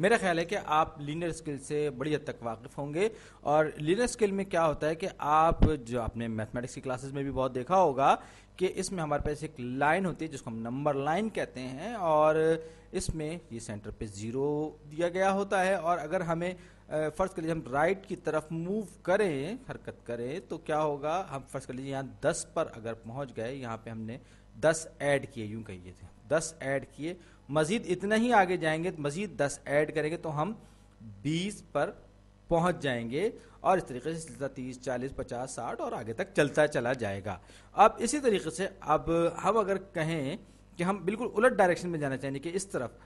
मेरा ख्याल है कि आप लीनर स्किल से बड़ी हद तक वाकिफ होंगे और लीनर स्किल में क्या होता है कि आप जो आपने मैथमेटिक्स की क्लासेस में भी बहुत देखा होगा कि इसमें हमारे पास एक लाइन होती है जिसको हम नंबर लाइन कहते हैं और इसमें ये सेंटर पे ज़ीरो दिया गया होता है और अगर हमें फ़र्ज़ कर लीजिए हम राइट की तरफ मूव करें हरकत करें तो क्या होगा हम फ़र्ज़ कर लीजिए यहाँ दस पर अगर पहुँच गए यहाँ पर हमने दस ऐड किए यूँ कहिए थे दस ऐड किए मज़ीद इतना ही आगे जाएंगे तो मज़ीद दस ऐड करेंगे तो हम बीस पर पहुंच जाएंगे और इस तरीके से सिलसिला तीस चालीस पचास साठ और आगे तक चलता चला जाएगा अब इसी तरीके से अब हम अगर कहें कि हम बिल्कुल उलट डायरेक्शन में जाना चाहेंगे कि इस तरफ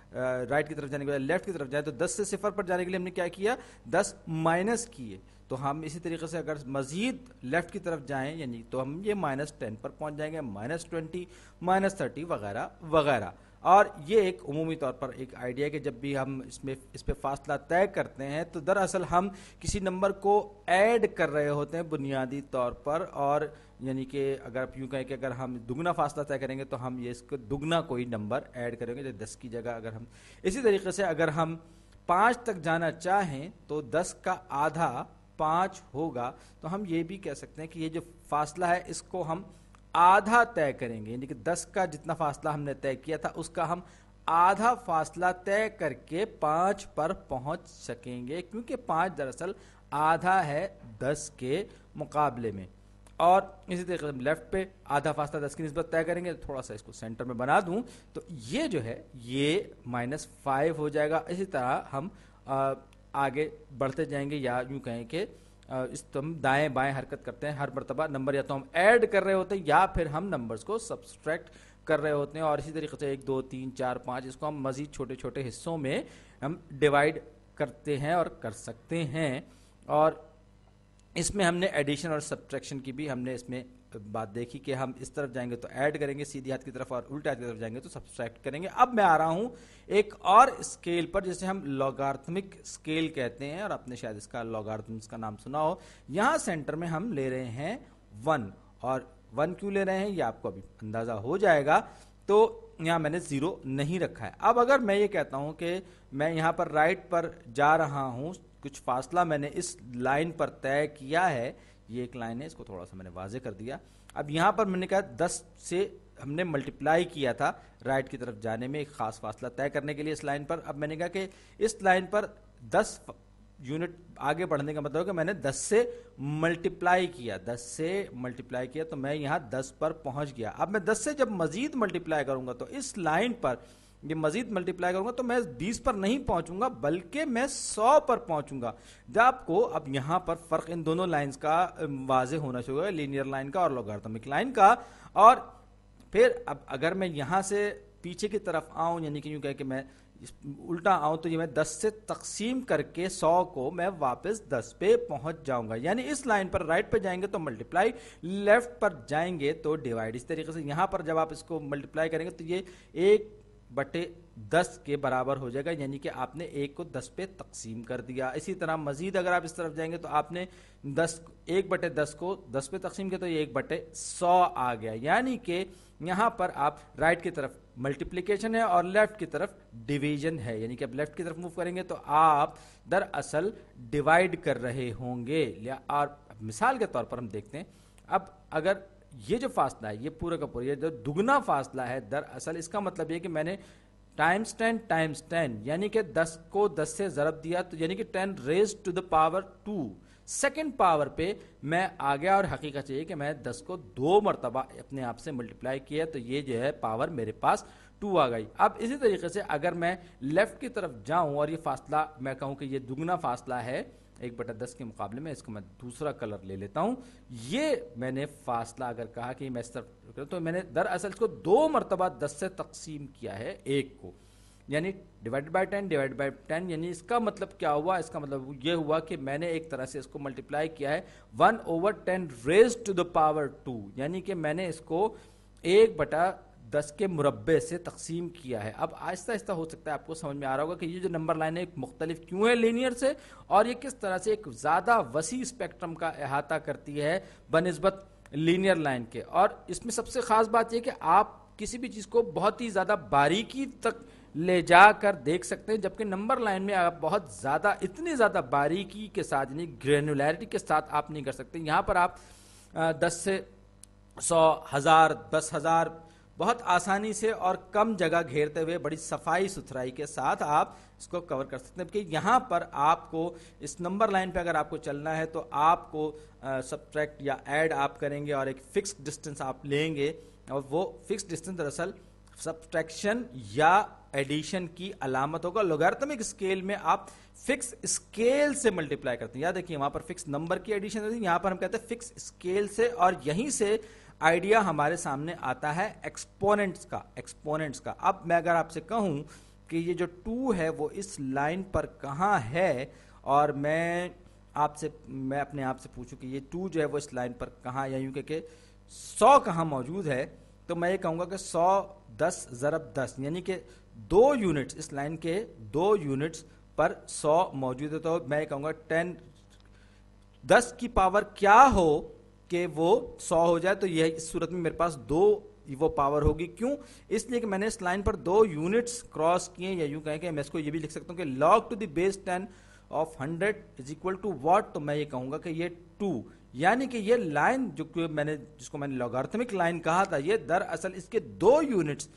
राइट की तरफ जाने के बजाय लेफ्ट की तरफ जाए तो 10 से सिफर पर जाने के लिए हमने क्या किया 10 माइनस किए तो हम इसी तरीके से अगर मजीद लेफ्ट की तरफ जाएं यानी तो हम ये माइनस टेन पर पहुंच जाएंगे माइनस ट्वेंटी माइनस थर्टी वगैरह वगैरह और ये एक अमूमी तौर पर एक आइडिया कि जब भी हम इसमें इस पर फासला तय करते हैं तो दरअसल हम किसी नंबर को ऐड कर रहे होते हैं बुनियादी तौर पर और यानी कि अगर आप यूँ कहें कि अगर हम दुगना फासला तय करेंगे तो हम ये इसको दुगना कोई नंबर ऐड करेंगे जैसे दस की जगह अगर हम इसी तरीके से अगर हम पाँच तक जाना चाहें तो दस का आधा पाँच होगा तो हम ये भी कह सकते हैं कि ये जो फासला है इसको हम आधा तय करेंगे यानी कि दस का जितना फासला हमने तय किया था उसका हम आधा फासला तय करके पाँच पर पहुंच सकेंगे क्योंकि पाँच दरअसल आधा है दस के मुकाबले में और इसी तरीके से लेफ़्ट पे आधा फासला दस की नस्बत तय करेंगे तो थोड़ा सा इसको सेंटर में बना दूं तो ये जो है ये माइनस फाइव हो जाएगा इसी तरह हम आ, आगे बढ़ते जाएंगे या यूँ कहें कि इस तो हम दाएं बाएं हरकत करते हैं हर मरतबा नंबर या तो हम ऐड कर रहे होते हैं या फिर हम नंबर्स को सब्सट्रैक्ट कर रहे होते हैं और इसी तरीके से एक दो तीन चार पाँच इसको हम मज़ीद छोटे छोटे हिस्सों में हम डिवाइड करते हैं और कर सकते हैं और इसमें हमने एडिशन और सब्ट्रैक्शन की भी हमने इसमें बात देखी कि हम इस तरफ जाएंगे तो ऐड करेंगे सीधी हाथ की तरफ और उल्टे हाथ की तरफ जाएंगे तो सब्सट्रैक्ट करेंगे अब मैं आ रहा हूं एक और स्केल पर जिसे हम लॉगार्थमिक स्केल कहते हैं और आपने शायद इसका लॉगार्थम्स का नाम सुना हो यहां सेंटर में हम ले रहे हैं वन और वन क्यों ले रहे हैं ये आपको अभी अंदाजा हो जाएगा तो यहाँ मैंने ज़ीरो नहीं रखा है अब अगर मैं ये कहता हूँ कि मैं यहाँ पर राइट पर जा रहा हूँ कुछ फासला मैंने इस लाइन पर तय किया है ये एक लाइन है इसको थोड़ा सा मैंने वाजे कर दिया अब यहाँ पर मैंने कहा दस से हमने मल्टीप्लाई किया था राइट की तरफ जाने में एक खास फासला तय करने के लिए इस लाइन पर अब मैंने कहा कि इस लाइन पर दस यूनिट आगे बढ़ने का मतलब है कि मैंने 10 से मल्टीप्लाई किया 10 से मल्टीप्लाई किया तो मैं यहाँ 10 पर पहुंच गया अब मैं 10 से जब मजीद मल्टीप्लाई करूंगा तो इस लाइन पर ये मजीद मल्टीप्लाई करूंगा तो मैं बीस पर नहीं पहुंचूंगा बल्कि मैं सौ पर पहुंचूंगा जब आपको अब यहां पर फर्क इन दोनों लाइन्स का वाजे होना शुरू होगा लीनियर लाइन का और लोगार्थमिक लाइन का और फिर अब अगर मैं यहां से पीछे की तरफ आऊं यानी कि यूं कह के मैं उल्टा आऊं तो ये मैं 10 से तकसीम करके 100 को मैं वापस 10 पे पहुंच जाऊंगा यानी इस लाइन पर राइट पे जाएंगे तो मल्टीप्लाई लेफ्ट पर जाएंगे तो डिवाइड इस तरीके से यहां पर जब आप इसको मल्टीप्लाई करेंगे तो ये एक बटे दस के बराबर हो जाएगा यानी कि आपने एक को दस पे तकसीम कर दिया इसी तरह मजीद अगर आप इस तरफ जाएंगे तो आपने दस एक बटे दस को दस पे तकसीम किया तो ये एक बटे सौ आ गया यानी कि यहाँ पर आप राइट की तरफ मल्टीप्लीकेशन है और लेफ्ट की तरफ डिवीजन है यानी कि आप लेफ्ट की तरफ मूव करेंगे तो आप दरअसल डिवाइड कर रहे होंगे और मिसाल के तौर पर हम देखते हैं अब अगर ये जो फासला है ये पूरा का पूरा जो दुगना फासला है दरअसल इसका मतलब ये कि मैंने टाइम्स टेन टाइम्स टेन यानी कि दस को दस से ज़रब दिया तो यानी कि ten raise to the power two second power पे मैं आ गया और हकीकत चाहिए कि मैं दस को दो मरतबा अपने आप से मल्टीप्लाई किया तो ये जो है पावर मेरे पास टू आ गई अब इसी तरीके से अगर मैं लेफ़्ट की तरफ जाऊं और ये फासला मैं कहूं कि ये दुगना फासला है एक बटा दस के मुकाबले में इसको मैं दूसरा कलर ले लेता हूँ ये मैंने फासला अगर कहा कि मैं सिर्फ तो मैंने दरअसल इसको दो मरतबा दस से तकसीम किया है एक को यानी divide by ten divide by ten यानी इसका मतलब क्या हुआ इसका मतलब ये हुआ कि मैंने एक तरह से इसको मल्टीप्लाई किया है one over ten raise to the power two यानी कि मैंने इसको एक बटा दस के मुरबे से तकसीम किया है अब आहिस्ता आहिस्ता हो सकता है आपको समझ में आ रहा होगा कि ये जो नंबर लाइन है मुख्तलिफ क्यों है लीनियर से और ये किस तरह से एक ज़्यादा वसी स्पेक्ट्रम का अहाता करती है बनस्बत लीनियर लाइन के और इसमें सबसे ख़ास बात यह कि आप किसी भी चीज़ को बहुत ही ज़्यादा बारीकी तक ले जाकर देख सकते हैं जबकि नंबर लाइन में आप बहुत ज़्यादा इतने ज़्यादा बारीकी के साथ यानी ग्रेनुलरिटी के साथ आप नहीं कर सकते यहाँ पर आप दस से सौ हज़ार दस हज़ार बहुत आसानी से और कम जगह घेरते हुए बड़ी सफाई सुथराई के साथ आप इसको कवर कर सकते हैं क्योंकि यहाँ पर आपको इस नंबर लाइन पे अगर आपको चलना है तो आपको सब्ट्रैक्ट या ऐड आप करेंगे और एक फिक्स डिस्टेंस आप लेंगे और वो फिक्स डिस्टेंस दरअसल सब्ट्रैक्शन या एडिशन की अलामत होगा लोगार्थमिक स्केल में आप फिक्स स्केल से मल्टीप्लाई करते हैं याद देखिए वहां पर फिक्स नंबर की एडिशन होती है यहाँ पर हम कहते हैं फिक्स स्केल से और यहीं से आइडिया हमारे सामने आता है एक्सपोनेंट्स का एक्सपोनेंट्स का अब मैं अगर आपसे कहूँ कि ये जो टू है वो इस लाइन पर कहाँ है और मैं आपसे मैं अपने आप से पूछूं कि ये टू जो है वो इस लाइन पर कहाँ या यूँ के सौ कहाँ मौजूद है तो मैं ये कहूँगा कि सौ दस ज़रब दस यानी कि दो यूनिट्स इस लाइन के दो यूनिट्स पर सौ मौजूद है तो मैं ये कहूँगा टेन दस की पावर क्या हो कि वो सौ हो जाए तो यह इस सूरत में मेरे पास दो वो पावर होगी क्यों इसलिए कि मैंने इस लाइन पर दो यूनिट्स क्रॉस किए या यूं कहें कि मैं इसको ये भी लिख सकता हूं कि log to the base ten of hundred is equal to what तो मैं ये कहूंगा कि ये टू यानी कि ये लाइन जो मैंने जिसको मैंने लॉगार्थमिक लाइन कहा था ये दरअसल इसके दो यूनिट्स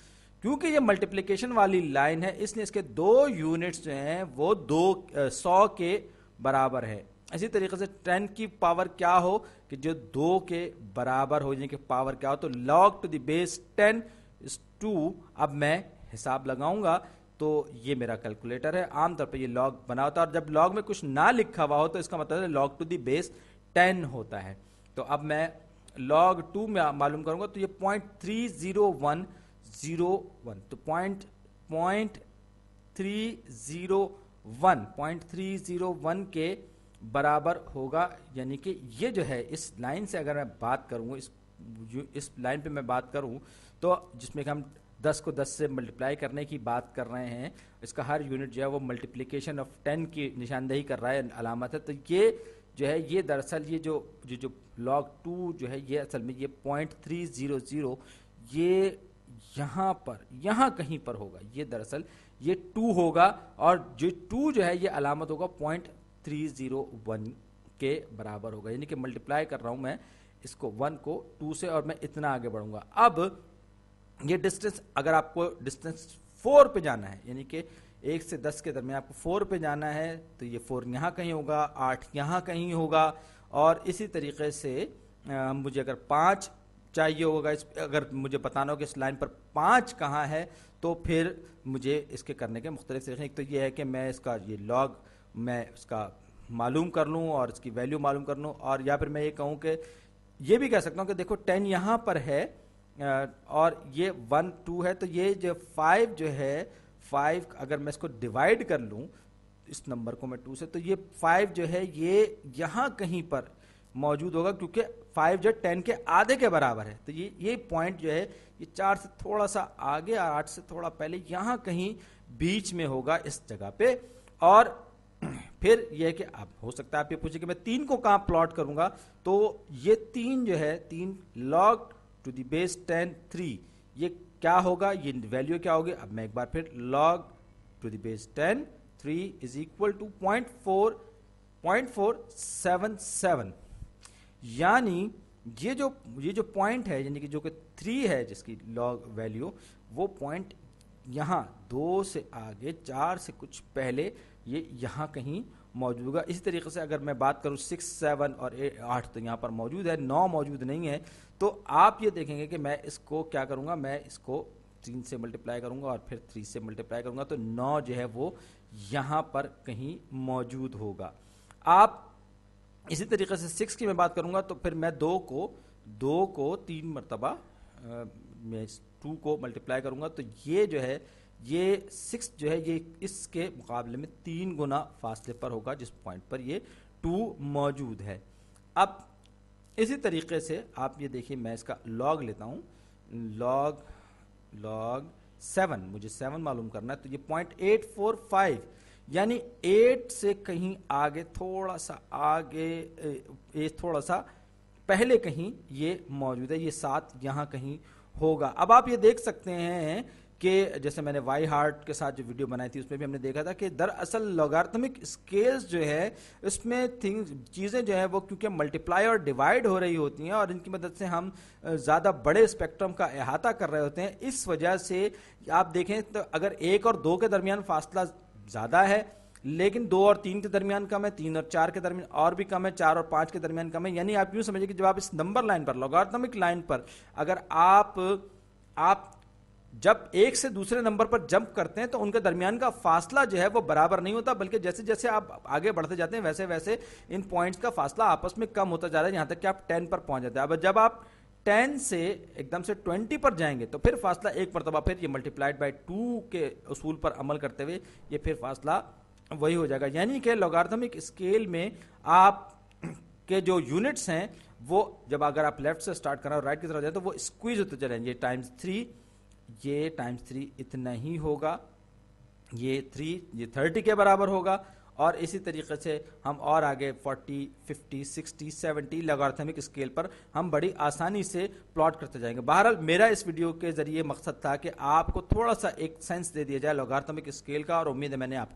क्योंकि ये मल्टीप्लीकेशन वाली लाइन है इसलिए इसके दो यूनिट्स जो हैं वो दो सौ के बराबर है इसी तरीके से टेन की पावर क्या हो कि जो दो के बराबर हो जाने की पावर क्या हो तो log to the base ten is two अब मैं हिसाब लगाऊंगा तो ये मेरा कैलकुलेटर है आमतौर पर ये लॉग बना होता है और जब लॉग में कुछ ना लिखा हुआ हो तो इसका मतलब है log to the base ten होता है तो अब मैं लॉग टू में मालूम करूंगा तो ये point three zero one zero one तो point point three zero one point three zero one के बराबर होगा यानी कि ये जो है इस लाइन से अगर मैं बात करूँ इस इस लाइन पे मैं बात करूँ तो जिसमें कि हम 10 को 10 से मल्टीप्लाई करने की बात कर रहे हैं इसका हर यूनिट जो है वो मल्टीप्लिकेशन ऑफ 10 की निशानदेही कर रहा है अलामत है तो ये जो है ये दरअसल ये जो जो जो लॉग टू जो है ये असल में ये पॉइंट थ्री ज़ीरो ज़ीरो ये यहाँ पर यहाँ कहीं पर होगा ये दरअसल ये टू होगा और जो टू जो है ये अलामत होगा पॉइंट थ्री ज़ीरो वन के बराबर होगा यानी कि मल्टीप्लाई कर रहा हूँ मैं इसको वन को टू से और मैं इतना आगे बढ़ूंगा अब ये डिस्टेंस अगर आपको डिस्टेंस फोर पे जाना है यानी कि एक से दस के दरमियान आपको फोर पे जाना है तो ये फोर यहाँ कहीं होगा आठ यहाँ कहीं होगा और इसी तरीके से आ, मुझे अगर पाँच चाहिए होगा इस अगर मुझे बताना हो कि इस लाइन पर पाँच कहाँ है तो फिर मुझे इसके करने के मुख्तलिफ तरीके एक तो ये है कि मैं इसका ये लॉग मैं उसका मालूम कर लूँ और इसकी वैल्यू मालूम कर लूँ और या फिर मैं ये कहूँ कि ये भी कह सकता हूँ कि देखो टेन यहाँ पर है और ये वन टू है तो ये जो फाइव जो है फाइव अगर मैं इसको डिवाइड कर लूँ इस नंबर को मैं टू से तो ये फाइव जो है ये यहाँ कहीं पर मौजूद होगा क्योंकि फाइव जो टेन के आधे के बराबर है तो ये ये पॉइंट जो है ये चार से थोड़ा सा आगे और आठ से थोड़ा पहले यहाँ कहीं बीच में होगा इस जगह पे और फिर यह है कि आप हो सकता है आप ये पूछे कि मैं तीन को कहाँ प्लॉट करूंगा तो ये तीन जो है तीन log to the base ten three ये क्या होगा ये वैल्यू क्या होगी अब मैं एक बार फिर log to the base ten three is equal to point four point four seven seven यानी ये जो ये जो पॉइंट है यानी कि जो कि थ्री है जिसकी लॉग वैल्यू वो पॉइंट यहाँ दो से आगे चार से कुछ पहले ये यहाँ कहीं मौजूद होगा इसी तरीके से अगर मैं बात करूँ सिक्स सेवन और आठ तो यहाँ पर मौजूद है नौ मौजूद नहीं है तो आप ये देखेंगे कि मैं इसको क्या करूँगा मैं इसको तीन से मल्टीप्लाई करूँगा और फिर थ्री से मल्टीप्लाई करूँगा तो नौ जो है वो यहाँ पर कहीं मौजूद होगा आप इसी तरीके से सिक्स की मैं बात करूँगा तो फिर मैं दो को दो को तीन मरतबा मैं टू को मल्टीप्लाई करूँगा तो ये जो है ये सिक्स जो है ये इसके मुकाबले में तीन गुना फासले पर होगा जिस पॉइंट पर ये टू मौजूद है अब इसी तरीके से आप ये देखिए मैं इसका लॉग लेता हूँ लॉग लॉग सेवन मुझे सेवन मालूम करना है तो ये पॉइंट एट फोर फाइव यानी एट से कहीं आगे थोड़ा सा आगे ए, थोड़ा सा पहले कहीं ये मौजूद है ये सात यहाँ कहीं होगा अब आप ये देख सकते हैं के जैसे मैंने वाई हार्ट के साथ जो वीडियो बनाई थी उसमें भी हमने देखा था कि दरअसल लॉगार्थमिक स्केल्स जो है इसमें थिंग्स चीज़ें जो है वो क्योंकि मल्टीप्लाई और डिवाइड हो रही होती हैं और इनकी मदद से हम ज़्यादा बड़े स्पेक्ट्रम का अहाता कर रहे होते हैं इस वजह से आप देखें तो अगर एक और दो के दरमियान फासला ज़्यादा है लेकिन दो और तीन के दरमियान कम है तीन और चार के दरमियान और भी कम है चार और पाँच के दरमियान कम है यानी आप यूँ समझिए कि जब आप इस नंबर लाइन पर लॉगार्थमिक लाइन पर अगर आप आप जब एक से दूसरे नंबर पर जंप करते हैं तो उनके दरमियान का फासला जो है वो बराबर नहीं होता बल्कि जैसे जैसे आप आगे बढ़ते जाते हैं वैसे वैसे इन पॉइंट्स का फासला आपस में कम होता जा रहा है यहाँ तक कि आप टेन पर पहुंच जाते हैं अब जब आप टेन से एकदम से ट्वेंटी पर जाएंगे तो फिर फासला एक मरतबा फिर ये मल्टीप्लाइड बाई टू के असूल पर अमल करते हुए ये फिर फासला वही हो जाएगा यानी कि लोगार्थमिक स्केल में आप के जो यूनिट्स हैं वो जब अगर आप लेफ्ट से स्टार्ट कर रहे हो राइट की तरफ जाए तो वो स्क्वीज होते चले जाएंगे टाइम्स थ्री ये टाइम्स थ्री इतना ही होगा ये थ्री ये थर्टी के बराबर होगा और इसी तरीके से हम और आगे 40, 50, 60, 70 लगार्थमिक स्केल पर हम बड़ी आसानी से प्लॉट करते जाएंगे बहरहाल मेरा इस वीडियो के जरिए मकसद था कि आपको थोड़ा सा एक सेंस दे दिया जाए लगार्थमिक स्केल का और उम्मीद है मैंने आपको